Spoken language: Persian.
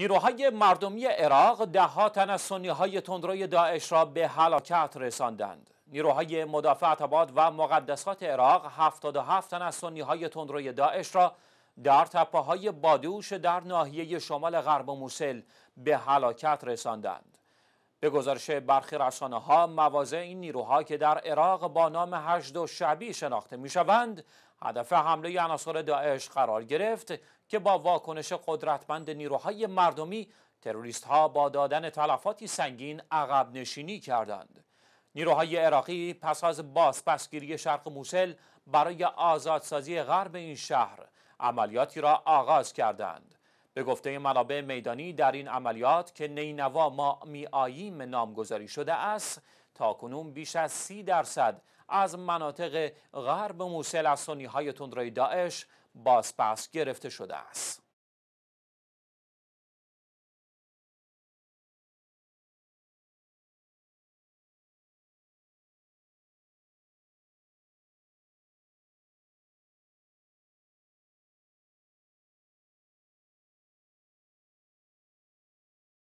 نیروهای مردمی عراق دهها تن از سنیهای تندروی داعش را به هلاکت رساندند نیروهای مدافع آباد و مقدسات عراق 77 تن از سنیهای تندروی داعش را در های بادوش در ناحیه شمال غرب موسل به هلاکت رساندند به گزارش برخی رسانه ها مواضع این نیروها که در عراق با نام هشت و شعبی شناخته می شوند هدف حمله عناصر داعش قرار گرفت که با واکنش قدرتمند نیروهای مردمی تروریست ها با دادن تلفاتی سنگین عقب نشینی کردند نیروهای عراقی پس از بازپسگیری شرق موسل برای آزادسازی غرب این شهر عملیاتی را آغاز کردند به گفته منابع میدانی در این عملیات که نینوا ما میآییم نامگذاری شده است تا کنون بیش از سی درصد از مناطق غرب موسل از سنی های تندروی داعش بازپس گرفته شده است.